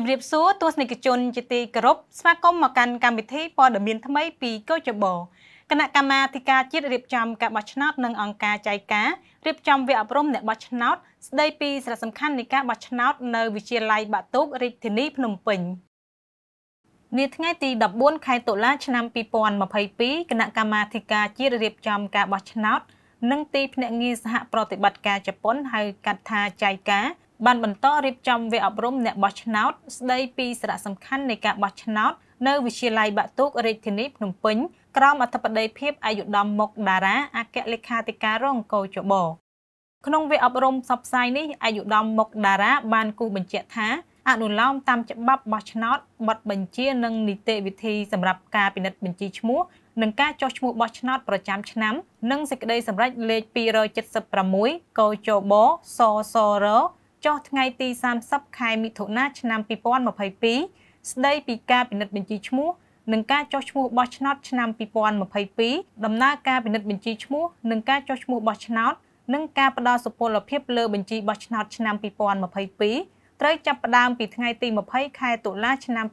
ជម្រាបសួរទស្សនិកជនជាទីគោរពស្វាគមន៍មកកាន់កម្មវិធីព័ត៌មានថ្មីពីកោចបោគណៈកម្មាធិការជាតិរៀបចំការបោះឆ្នោតនិងអង្គការចែកការរៀបចំវគ្គអប់រំអ្នកបោះឆ្នោតស្ដីពីសារៈសំខាន់នៃការបោះឆ្នោតនៅវិទ្យាល័យបាក់ទូករាជធានីភ្នំពេញនាថ្ងៃទី14ខែតុលាឆ្នាំ2022គណៈកម្មាធិការជាតិរៀបចំការបោះឆ្នោតនិងទីភ្នាក់ងារសហប្រតិបត្តិការជប៉ុនហៅកាត់ថាចៃការបានបន្តរៀបចំវគ្គអប់រំអ្នកបោះឆ្នោតស្ដីពីសារៈសំខាន់នៃការបោះឆ្នោតនៅវិទ្យាល័យបាក់ទូករាជធានីភ្នំពេញក្រោមអធិបតីភាពអាយុដំមុខតារាអគ្គលេខាធិការរងកោចប ក្នុងវគ្គអប់រំផ្សព្វផ្សាយនេះអាយុដំមុខតារាបានគូបញ្ជាក់ថាអនុលោមតាមច្បាប់បោះឆ្នោតប័ណ្ណបញ្ជា និងនីតិវិធីសម្រាប់ការពិនិត្យបញ្ជីឈ្មោះនិងការចុះឈ្មោះបោះឆ្នោត ប្រចាំឆ្នាំនិងសេចក្តីសម្រេចលេខ276កោចបសសរចុះថ្ងៃទី30ខែមិថុនាឆ្នាំ2022ស្ដីពីការពិនិត្យបញ្ជីឈ្មោះនិងការចុះឈ្មោះបោះឆ្នោតឆ្នាំ2022ដំណើរការពិនិត្យបញ្ជីឈ្មោះនិងការចុះឈ្មោះបោះឆ្នោតនិងការផ្ដល់សុពលភាពលើបញ្ជីបោះឆ្នោតឆ្នាំ2022ត្រូវចាប់ផ្ដើមពីថ្ងៃទី20ខែតុលា ឆ្នាំ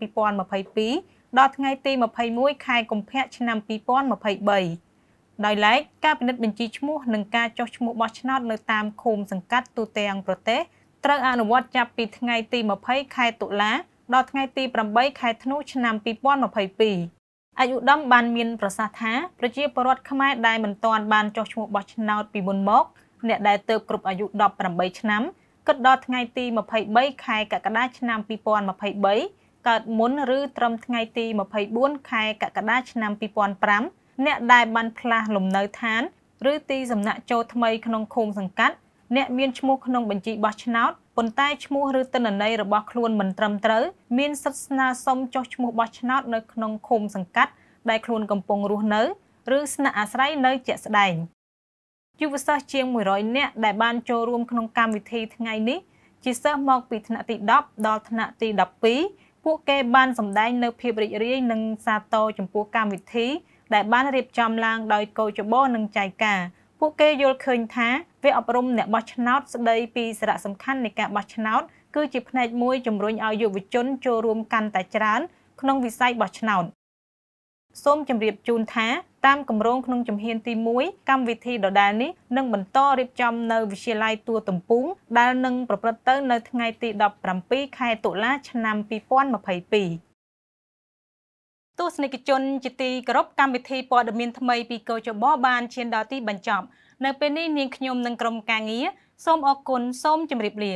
2022ដល់ថ្ងៃទី21ខែកុម្ភៈឆ្នាំ2023ដោយឡែកការពិនិត្យបញ្ជីឈ្មោះនិងការចុះឈ្មោះបោះឆ្នោតនៅតាមឃុំសង្កាត់ទូទាំងប្រទេសត្រូវអនុវត្តចាប់ពីថ្ងៃទី20ខែតុលាដល់ថ្ងៃទី8ខែធ្នូឆ្នាំ2022អាយុដំបានមានប្រសាសន៍ថាប្រជាពលរដ្ឋខ្មែរដែលមិនទាន់បានចុះឈ្មោះបោះឆ្នោតពីមុនមកអ្នកដែលទើបគ្រប់អាយុ18ឆ្នាំគិតដល់ថ្ងៃទី23ខែកក្កដាឆ្នាំ2023កើតមុនឬ ត្រឹមថ្ងៃទី24ខែកក្កដាឆ្នាំ2005អ្នកដែលបានផ្លាស់លំនៅឋាន ឬទីសំណាក់ចូលថ្មីក្នុងឃុំសង្កាត់អ្នកមានឈ្មោះក្នុងបញ្ជីបោះឆ្នោតប៉ុន្តែឈ្មោះឬទិន្នន័យរបស់ខ្លួនមិនត្រឹមត្រូវមានសិទ្ធិស្នើសុំចុះឈ្មោះបោះឆ្នោតនៅក្នុងឃុំសង្កាត់ ដែលខ្លួនកំពុងរស់នៅ ឬស្នាក់អាស្រ័យនៅជាក់ស្ដែងយុវសិស្សជាង100នាក់ដែលបានចូលរួមក្នុងកម្មវិធីថ្ងៃនេះ ជាសិស្សមកពីថ្នាក់ទី10ដល់ថ្នាក់ទី12ពួកគេបានសម្ដែងនៅភាពរីករាយនិងសាទរចំពោះកម្មវិធីដែលបានរៀបចំឡើងដោយកោចបោនិងចៃការពួកគេយល់ឃើញ ថាវាអប់រំអ្នកបោះឆ្នោតស្ដីពីសារៈសំខាន់នៃការបោះឆ្នោត គឺជាផ្នែកមួយជំរុញឲ្យយុវជនចូលរួមកាន់តែច្រើន ក្នុងវិស័យបោះឆ្នោតសូមជម្រាបជូនថាតាមគម្រោងក្នុងជំហានទី1កម្មវិធីដដែលនេះនឹងបន្តរៀបចំនៅវិទ្យាល័យទួតំពូងដែលនឹងប្រព្រឹត្តទៅនៅថ្ងៃ ទី17ខែតុលា ឆ្នាំ2022ទស្សនិកជនជាទីគោរពកម្មវិធីព័ត៌មានថ្មីពីកោចបបានឈានដល់ទីបញ្ចប់ នៅពេលនេះនាងខ្ញុំនិងក្រុមការងារសូមអរគុណសូមជម្រាបលា